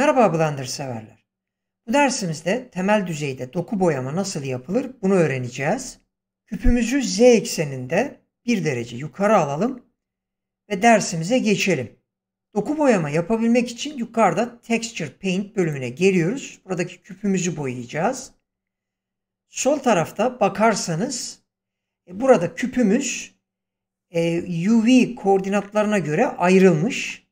Merhaba Blender severler. Bu dersimizde temel düzeyde doku boyama nasıl yapılır bunu öğreneceğiz. Küpümüzü z ekseninde 1 derece yukarı alalım ve dersimize geçelim. Doku boyama yapabilmek için yukarıda Texture Paint bölümüne geliyoruz. Buradaki küpümüzü boyayacağız. Sol tarafta bakarsanız e, burada küpümüz e, UV koordinatlarına göre ayrılmış.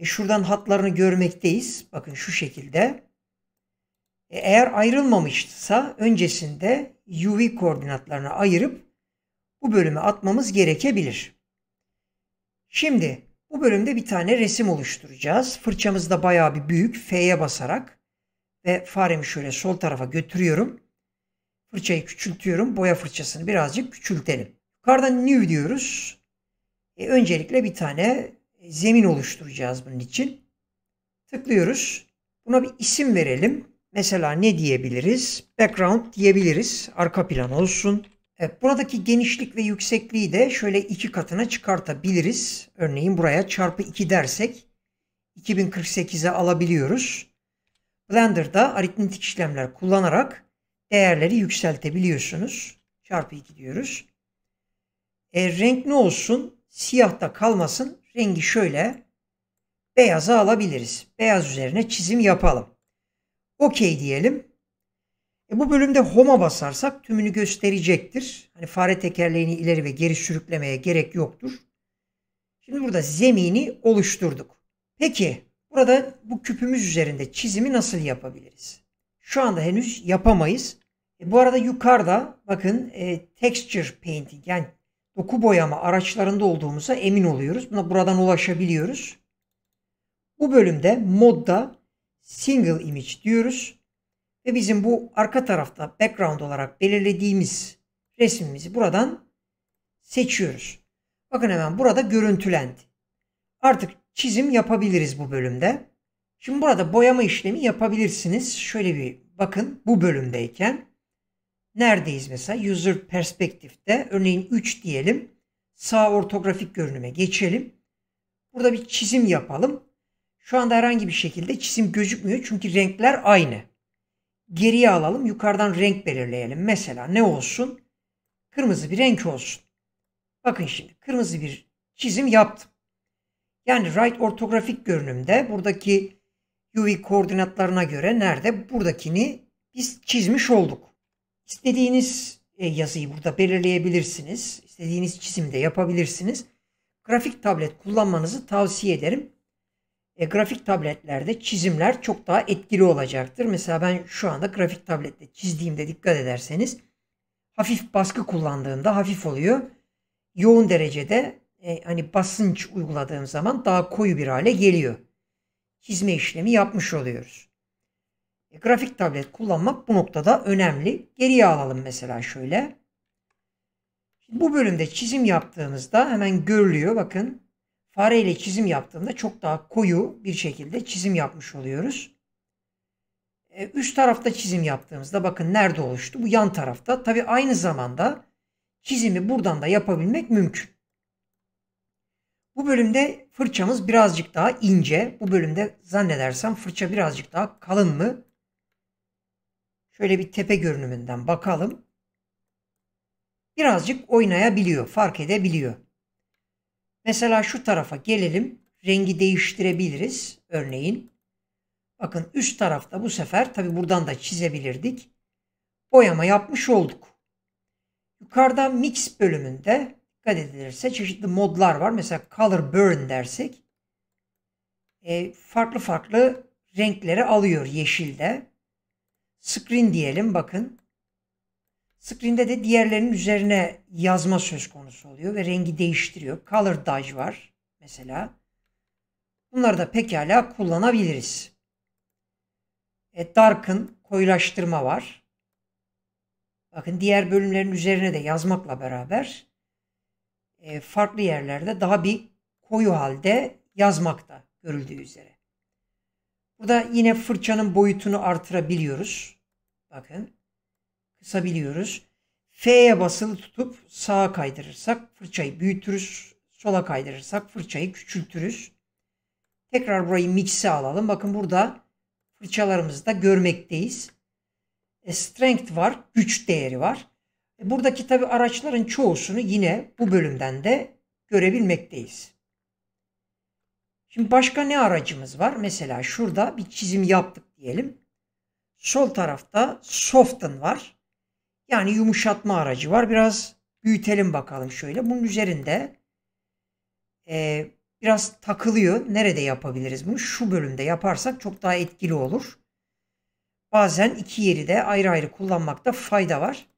E, şuradan hatlarını görmekteyiz. Bakın şu şekilde. E, eğer ayrılmamışsa öncesinde UV koordinatlarını ayırıp bu bölüme atmamız gerekebilir. Şimdi bu bölümde bir tane resim oluşturacağız. Fırçamız da bayağı bir büyük. F'ye basarak ve faremi şöyle sol tarafa götürüyorum. Fırçayı küçültüyorum. Boya fırçasını birazcık küçültelim. Yukarıdan new diyoruz. E öncelikle bir tane e, zemin oluşturacağız bunun için. Tıklıyoruz. Buna bir isim verelim. Mesela ne diyebiliriz? Background diyebiliriz. Arka plan olsun. Evet, buradaki genişlik ve yüksekliği de şöyle iki katına çıkartabiliriz. Örneğin buraya çarpı 2 dersek 2048'e alabiliyoruz. Blender'da aritmetik işlemler kullanarak değerleri yükseltebiliyorsunuz. Çarpı 2 diyoruz. E, renk ne olsun? Siyahta kalmasın rengi şöyle beyaza alabiliriz. Beyaz üzerine çizim yapalım. Okey diyelim. E bu bölümde home'a basarsak tümünü gösterecektir. Hani fare tekerleğini ileri ve geri sürüklemeye gerek yoktur. Şimdi burada zemini oluşturduk. Peki burada bu küpümüz üzerinde çizimi nasıl yapabiliriz? Şu anda henüz yapamayız. E bu arada yukarıda bakın e, texture painting yani doku boyama araçlarında olduğumuza emin oluyoruz. Buna buradan ulaşabiliyoruz. Bu bölümde modda single image diyoruz. Ve bizim bu arka tarafta background olarak belirlediğimiz resmimizi buradan seçiyoruz. Bakın hemen burada görüntülendi. Artık çizim yapabiliriz bu bölümde. Şimdi burada boyama işlemi yapabilirsiniz. Şöyle bir bakın bu bölümdeyken neredeyiz mesela? User perspektifte örneğin 3 diyelim. Sağ ortografik görünüme geçelim. Burada bir çizim yapalım. Şu anda herhangi bir şekilde çizim gözükmüyor çünkü renkler aynı. Geriye alalım yukarıdan renk belirleyelim. Mesela ne olsun? Kırmızı bir renk olsun. Bakın şimdi kırmızı bir çizim yaptım. Yani right ortografik görünümde buradaki UV koordinatlarına göre nerede buradakini biz çizmiş olduk. İstediğiniz e, yazıyı burada belirleyebilirsiniz. İstediğiniz çizimde yapabilirsiniz. Grafik tablet kullanmanızı tavsiye ederim. E, grafik tabletlerde çizimler çok daha etkili olacaktır. Mesela ben şu anda grafik tablette çizdiğimde dikkat ederseniz hafif baskı kullandığımda hafif oluyor. Yoğun derecede e, hani basınç uyguladığım zaman daha koyu bir hale geliyor. Çizme işlemi yapmış oluyoruz. E, grafik tablet kullanmak bu noktada önemli. Geriye alalım mesela şöyle. bu bölümde çizim yaptığımızda hemen görülüyor. Bakın fareyle çizim yaptığımda çok daha koyu bir şekilde çizim yapmış oluyoruz. E, üst tarafta çizim yaptığımızda bakın nerede oluştu? Bu yan tarafta. Tabi aynı zamanda çizimi buradan da yapabilmek mümkün. Bu bölümde fırçamız birazcık daha ince. Bu bölümde zannedersem fırça birazcık daha kalın mı? Şöyle bir tepe görünümünden bakalım. Birazcık oynayabiliyor, fark edebiliyor. Mesela şu tarafa gelelim. Rengi değiştirebiliriz örneğin. Bakın üst tarafta bu sefer tabi buradan da çizebilirdik. Boyama yapmış olduk. Yukarıda mix bölümünde dikkat edilirse çeşitli modlar var. Mesela color burn dersek e, farklı farklı renkleri alıyor yeşilde. Screen diyelim bakın. Screen'de de diğerlerinin üzerine yazma söz konusu oluyor ve rengi değiştiriyor. Color Dodge var mesela. Bunları da pekala kullanabiliriz. E, Dark'ın koyulaştırma var. Bakın diğer bölümlerin üzerine de yazmakla beraber e, farklı yerlerde daha bir koyu halde yazmakta görüldüğü üzere. Burada yine fırçanın boyutunu artırabiliyoruz. Bakın. Kısabiliyoruz. F'ye basılı tutup sağa kaydırırsak fırçayı büyütürüz. Sola kaydırırsak fırçayı küçültürüz. Tekrar burayı mix'e alalım. Bakın burada fırçalarımızı da görmekteyiz. E, strength var. Güç değeri var. E, buradaki tabi araçların çoğusunu yine bu bölümden de görebilmekteyiz. Şimdi başka ne aracımız var? Mesela şurada bir çizim yaptık diyelim. Sol tarafta soften var. Yani yumuşatma aracı var. Biraz büyütelim bakalım şöyle. Bunun üzerinde e, biraz takılıyor. Nerede yapabiliriz bunu? Şu bölümde yaparsak çok daha etkili olur. Bazen iki yeri de ayrı ayrı kullanmakta fayda var.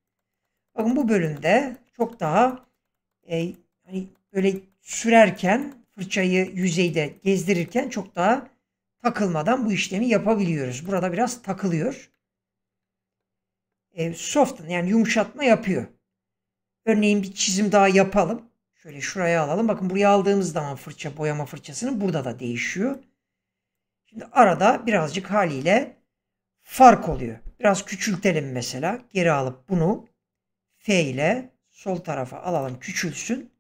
Bakın bu bölümde çok daha e, hani böyle sürerken fırçayı yüzeyde gezdirirken çok daha takılmadan bu işlemi yapabiliyoruz. Burada biraz takılıyor. E, soften yani yumuşatma yapıyor. Örneğin bir çizim daha yapalım. Şöyle şuraya alalım. Bakın buraya aldığımız zaman fırça boyama fırçasının burada da değişiyor. Şimdi arada birazcık haliyle fark oluyor. Biraz küçültelim mesela. Geri alıp bunu F ile sol tarafa alalım küçülsün.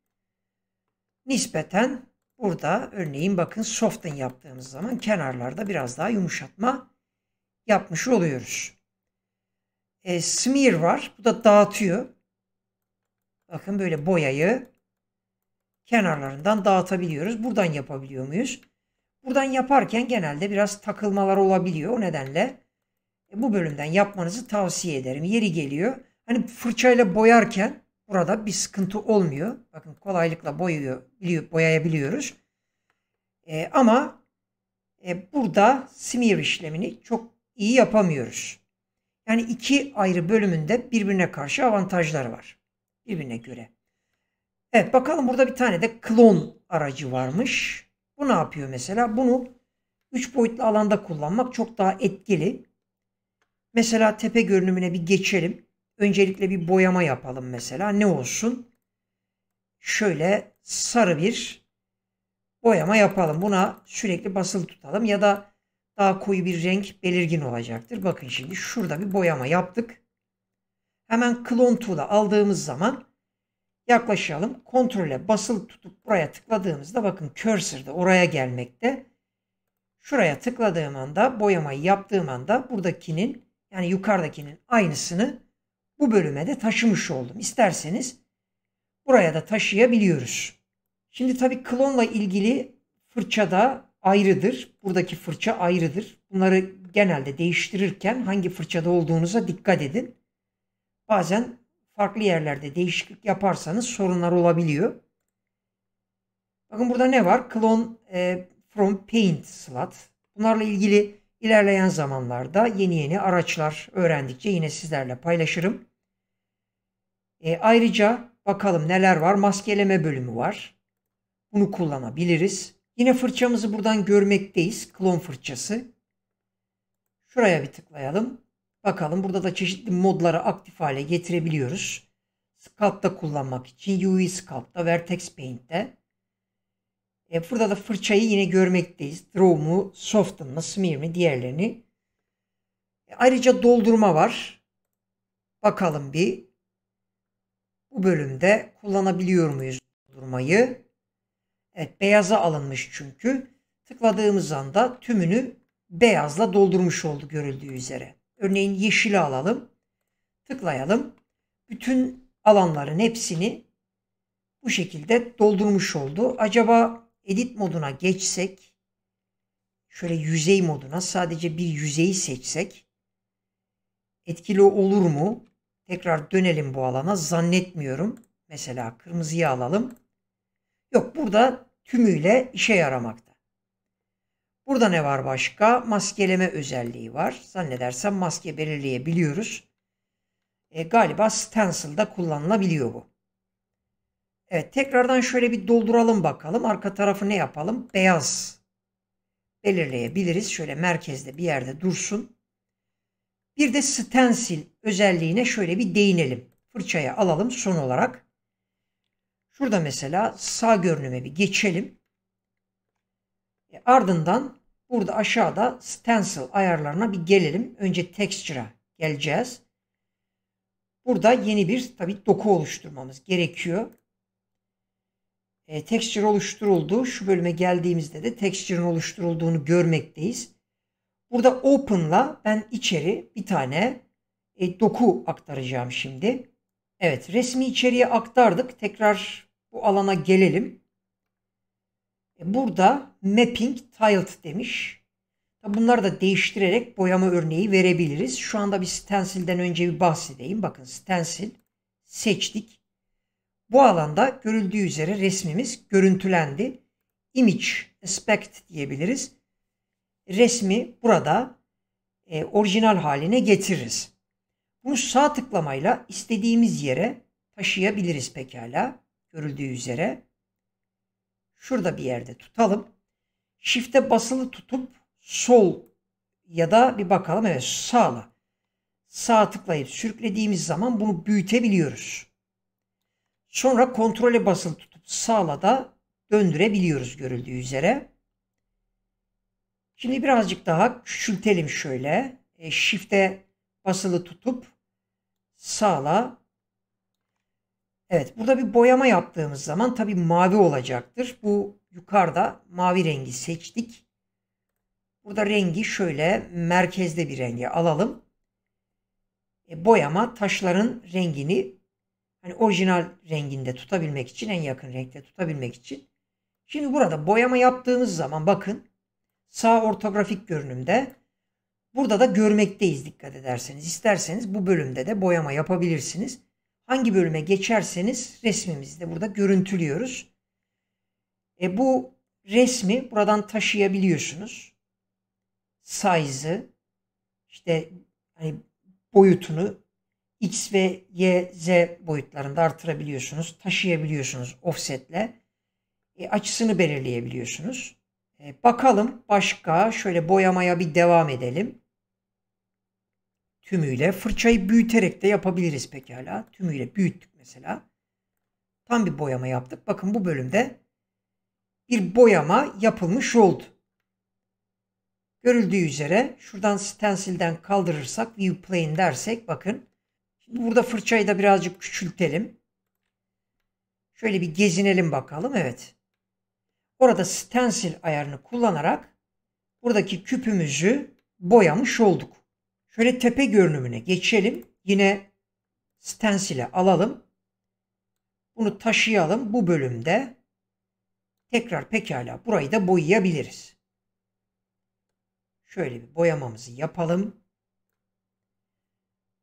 Nispeten Burada örneğin bakın soften yaptığımız zaman kenarlarda biraz daha yumuşatma yapmış oluyoruz. E, smear var. Bu da dağıtıyor. Bakın böyle boyayı kenarlarından dağıtabiliyoruz. Buradan yapabiliyor muyuz? Buradan yaparken genelde biraz takılmalar olabiliyor. O nedenle e, bu bölümden yapmanızı tavsiye ederim. Yeri geliyor. Hani fırçayla boyarken Burada bir sıkıntı olmuyor. Bakın kolaylıkla boyuyor, boyayabiliyoruz. E, ama e, burada smear işlemini çok iyi yapamıyoruz. Yani iki ayrı bölümünde birbirine karşı avantajları var. Birbirine göre. Evet bakalım burada bir tane de klon aracı varmış. Bu ne yapıyor mesela? Bunu 3 boyutlu alanda kullanmak çok daha etkili. Mesela tepe görünümüne bir geçelim. Öncelikle bir boyama yapalım mesela. Ne olsun? Şöyle sarı bir boyama yapalım. Buna sürekli basılı tutalım ya da daha koyu bir renk belirgin olacaktır. Bakın şimdi şurada bir boyama yaptık. Hemen klon tool'a aldığımız zaman yaklaşalım. Kontrole basılı tutup buraya tıkladığımızda bakın cursor da oraya gelmekte. Şuraya tıkladığım anda boyamayı yaptığım anda buradakinin yani yukarıdakinin aynısını bu bölüme de taşımış oldum. İsterseniz buraya da taşıyabiliyoruz. Şimdi tabii klonla ilgili fırça da ayrıdır. Buradaki fırça ayrıdır. Bunları genelde değiştirirken hangi fırçada olduğunuza dikkat edin. Bazen farklı yerlerde değişiklik yaparsanız sorunlar olabiliyor. Bakın burada ne var? Clone e, from paint slot. Bunlarla ilgili ilerleyen zamanlarda yeni yeni araçlar öğrendikçe yine sizlerle paylaşırım. E, ayrıca bakalım neler var. Maskeleme bölümü var. Bunu kullanabiliriz. Yine fırçamızı buradan görmekteyiz. Klon fırçası. Şuraya bir tıklayalım. Bakalım burada da çeşitli modları aktif hale getirebiliyoruz. Sculpt'ta kullanmak için UI Sculpt'ta, Vertex Paint'te. E, burada da fırçayı yine görmekteyiz. Draw mu, Soften mı, Smear mi diğerlerini. E, ayrıca doldurma var. Bakalım bir bu bölümde kullanabiliyor muyuz durmayı? Evet beyaza alınmış çünkü. Tıkladığımız anda tümünü beyazla doldurmuş oldu görüldüğü üzere. Örneğin yeşili alalım. Tıklayalım. Bütün alanların hepsini bu şekilde doldurmuş oldu. Acaba edit moduna geçsek şöyle yüzey moduna sadece bir yüzeyi seçsek etkili olur mu? Tekrar dönelim bu alana. Zannetmiyorum. Mesela kırmızıyı alalım. Yok burada tümüyle işe yaramakta. Burada ne var başka? Maskeleme özelliği var. Zannedersem maske belirleyebiliyoruz. E, galiba stencil'da kullanılabiliyor bu. Evet tekrardan şöyle bir dolduralım bakalım. Arka tarafı ne yapalım? Beyaz belirleyebiliriz. Şöyle merkezde bir yerde dursun. Bir de stencil özelliğine şöyle bir değinelim. Fırçaya alalım son olarak. Şurada mesela sağ görünüme bir geçelim. E ardından burada aşağıda stencil ayarlarına bir gelelim. Önce texture'a geleceğiz. Burada yeni bir tabi doku oluşturmamız gerekiyor. E, texture oluşturuldu. Şu bölüme geldiğimizde de texture'ın oluşturulduğunu görmekteyiz. Burada open'la ben içeri bir tane e, doku aktaracağım şimdi. Evet resmi içeriye aktardık. Tekrar bu alana gelelim. E, burada mapping tiled demiş. Bunları da değiştirerek boyama örneği verebiliriz. Şu anda bir stencil'den önce bir bahsedeyim. Bakın stencil seçtik. Bu alanda görüldüğü üzere resmimiz görüntülendi. Image aspect diyebiliriz. Resmi burada e, orijinal haline getiririz. Bunu sağ tıklamayla istediğimiz yere taşıyabiliriz pekala. Görüldüğü üzere. Şurada bir yerde tutalım. Shift'e basılı tutup sol ya da bir bakalım evet sağla. Sağ tıklayıp sürüklediğimiz zaman bunu büyütebiliyoruz. Sonra kontrole basılı tutup sağla da döndürebiliyoruz görüldüğü üzere. Şimdi birazcık daha küçültelim şöyle. E, Shift'e basılı tutup sağla. Evet burada bir boyama yaptığımız zaman tabi mavi olacaktır. Bu yukarıda mavi rengi seçtik. Burada rengi şöyle merkezde bir renge alalım. E, boyama taşların rengini hani orijinal renginde tutabilmek için en yakın renkte tutabilmek için. Şimdi burada boyama yaptığımız zaman bakın sağ ortografik görünümde Burada da görmekteyiz dikkat ederseniz. İsterseniz bu bölümde de boyama yapabilirsiniz. Hangi bölüme geçerseniz resmimizi de burada görüntülüyoruz. E bu resmi buradan taşıyabiliyorsunuz. Size'ı işte hani boyutunu X ve Y, Z boyutlarında artırabiliyorsunuz. Taşıyabiliyorsunuz offsetle. E, açısını belirleyebiliyorsunuz. E, bakalım başka şöyle boyamaya bir devam edelim tümüyle. Fırçayı büyüterek de yapabiliriz pekala. Tümüyle büyüttük mesela. Tam bir boyama yaptık. Bakın bu bölümde bir boyama yapılmış oldu. Görüldüğü üzere şuradan stensilden kaldırırsak view plane dersek bakın. Şimdi burada fırçayı da birazcık küçültelim. Şöyle bir gezinelim bakalım. Evet. Orada stensil ayarını kullanarak buradaki küpümüzü boyamış olduk. Şöyle tepe görünümüne geçelim. Yine stensile alalım. Bunu taşıyalım. Bu bölümde tekrar pekala burayı da boyayabiliriz. Şöyle bir boyamamızı yapalım.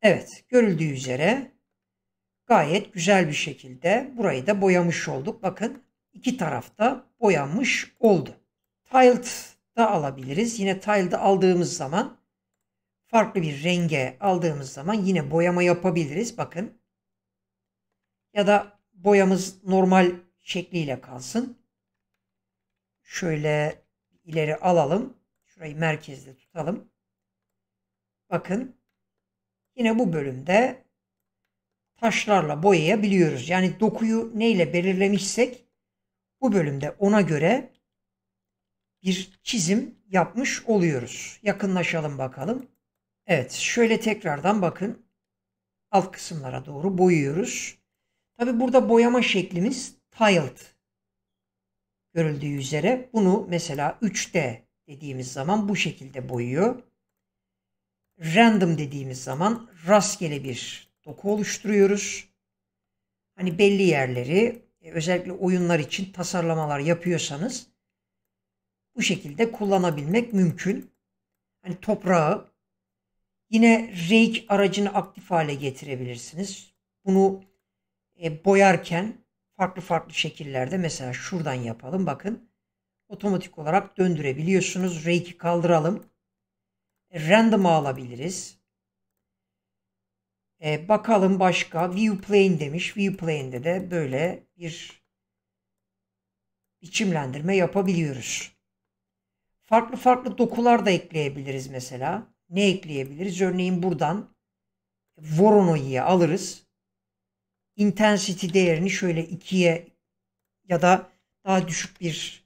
Evet görüldüğü üzere gayet güzel bir şekilde burayı da boyamış olduk. Bakın iki tarafta boyanmış oldu. Tiled'da alabiliriz. Yine tiled'da aldığımız zaman farklı bir renge aldığımız zaman yine boyama yapabiliriz. Bakın. Ya da boyamız normal şekliyle kalsın. Şöyle ileri alalım. Şurayı merkezde tutalım. Bakın. Yine bu bölümde taşlarla boyayabiliyoruz. Yani dokuyu neyle belirlemişsek bu bölümde ona göre bir çizim yapmış oluyoruz. Yakınlaşalım bakalım. Evet şöyle tekrardan bakın. Alt kısımlara doğru boyuyoruz. Tabi burada boyama şeklimiz tiled görüldüğü üzere. Bunu mesela 3D dediğimiz zaman bu şekilde boyuyor. Random dediğimiz zaman rastgele bir doku oluşturuyoruz. Hani belli yerleri e, özellikle oyunlar için tasarlamalar yapıyorsanız bu şekilde kullanabilmek mümkün. Hani toprağı Yine rake aracını aktif hale getirebilirsiniz. Bunu e, boyarken farklı farklı şekillerde mesela şuradan yapalım bakın. Otomatik olarak döndürebiliyorsunuz. Rake'i kaldıralım. Random alabiliriz. E, bakalım başka. Viewplane demiş. Viewplane'de de böyle bir biçimlendirme yapabiliyoruz. Farklı farklı dokular da ekleyebiliriz mesela ne ekleyebiliriz? Örneğin buradan Voronoi'yi alırız. Intensity değerini şöyle 2'ye ya da daha düşük bir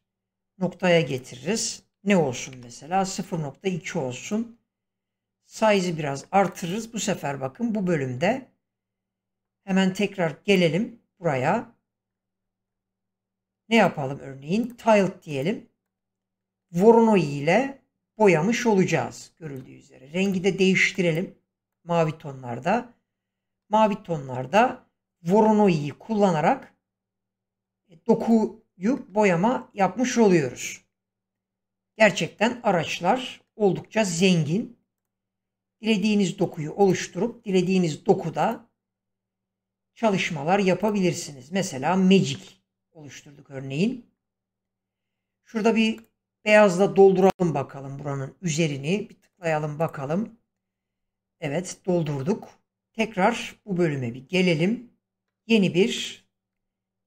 noktaya getiririz. Ne olsun mesela? 0.2 olsun. Size'ı biraz artırırız. Bu sefer bakın bu bölümde hemen tekrar gelelim buraya. Ne yapalım örneğin? Tiled diyelim. Voronoi ile boyamış olacağız görüldüğü üzere. Rengi de değiştirelim mavi tonlarda. Mavi tonlarda Voronoi'yi kullanarak e, dokuyu boyama yapmış oluyoruz. Gerçekten araçlar oldukça zengin. Dilediğiniz dokuyu oluşturup dilediğiniz dokuda çalışmalar yapabilirsiniz. Mesela Magic oluşturduk örneğin. Şurada bir Beyazla dolduralım bakalım buranın üzerini. Bir tıklayalım bakalım. Evet doldurduk. Tekrar bu bölüme bir gelelim. Yeni bir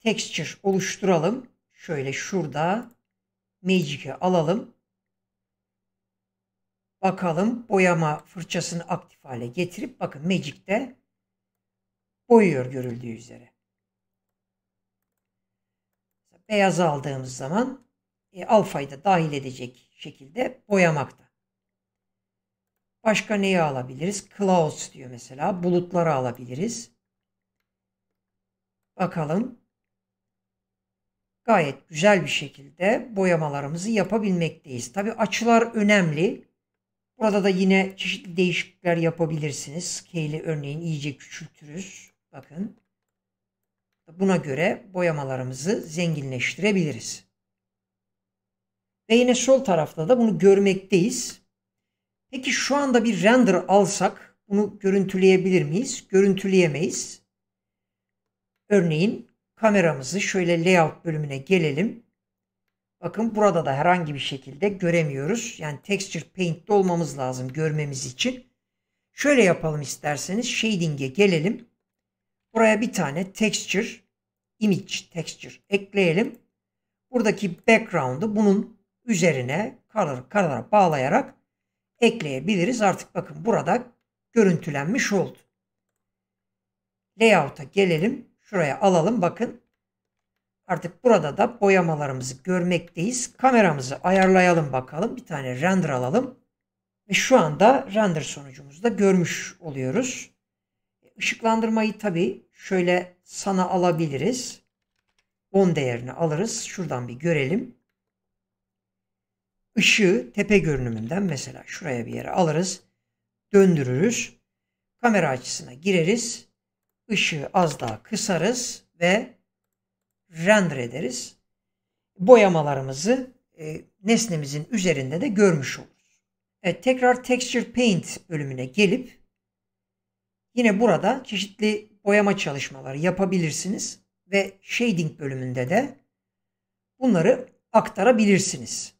texture oluşturalım. Şöyle şurada magic'i alalım. Bakalım boyama fırçasını aktif hale getirip bakın magic'te boyuyor görüldüğü üzere. Beyaz aldığımız zaman e, alfayı da dahil edecek şekilde boyamakta. Başka neyi alabiliriz? Clouds diyor mesela. Bulutları alabiliriz. Bakalım. Gayet güzel bir şekilde boyamalarımızı yapabilmekteyiz. Tabi açılar önemli. Burada da yine çeşitli değişiklikler yapabilirsiniz. Scale'i örneğin iyice küçültürüz. Bakın. Buna göre boyamalarımızı zenginleştirebiliriz. Ve yine sol tarafta da bunu görmekteyiz. Peki şu anda bir render alsak bunu görüntüleyebilir miyiz? Görüntüleyemeyiz. Örneğin kameramızı şöyle layout bölümüne gelelim. Bakın burada da herhangi bir şekilde göremiyoruz. Yani texture paint'te olmamız lazım görmemiz için. Şöyle yapalım isterseniz shading'e gelelim. Buraya bir tane texture, image texture ekleyelim. Buradaki background'u bunun üzerine karalara, karalara bağlayarak ekleyebiliriz. Artık bakın burada görüntülenmiş oldu. Layout'a gelelim. Şuraya alalım. Bakın artık burada da boyamalarımızı görmekteyiz. Kameramızı ayarlayalım bakalım. Bir tane render alalım. Ve şu anda render sonucumuzu da görmüş oluyoruz. Işıklandırmayı tabii şöyle sana alabiliriz. 10 değerini alırız. Şuradan bir görelim ışığı tepe görünümünden mesela şuraya bir yere alırız. Döndürürüz. Kamera açısına gireriz. ışığı az daha kısarız ve render ederiz. Boyamalarımızı e, nesnemizin üzerinde de görmüş oluruz. E, tekrar Texture Paint bölümüne gelip yine burada çeşitli boyama çalışmaları yapabilirsiniz ve Shading bölümünde de bunları aktarabilirsiniz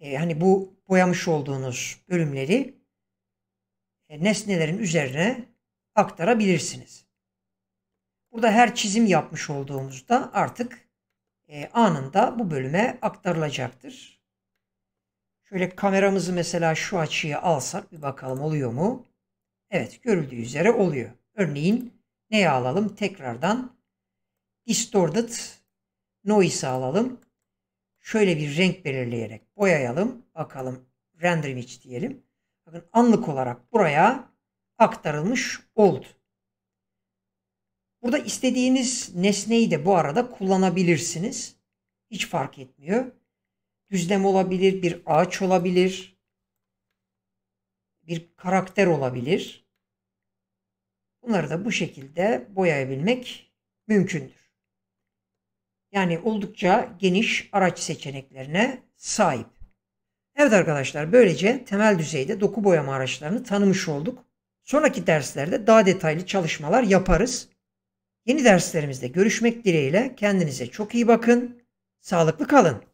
e, hani bu boyamış olduğunuz bölümleri e, nesnelerin üzerine aktarabilirsiniz. Burada her çizim yapmış olduğumuzda artık e, anında bu bölüme aktarılacaktır. Şöyle kameramızı mesela şu açıya alsak bir bakalım oluyor mu? Evet görüldüğü üzere oluyor. Örneğin neye alalım? Tekrardan distorted noise alalım şöyle bir renk belirleyerek boyayalım. Bakalım render image diyelim. Bakın anlık olarak buraya aktarılmış oldu. Burada istediğiniz nesneyi de bu arada kullanabilirsiniz. Hiç fark etmiyor. Düzlem olabilir, bir ağaç olabilir, bir karakter olabilir. Bunları da bu şekilde boyayabilmek mümkündür. Yani oldukça geniş araç seçeneklerine sahip. Evet arkadaşlar böylece temel düzeyde doku boyama araçlarını tanımış olduk. Sonraki derslerde daha detaylı çalışmalar yaparız. Yeni derslerimizde görüşmek dileğiyle kendinize çok iyi bakın, sağlıklı kalın.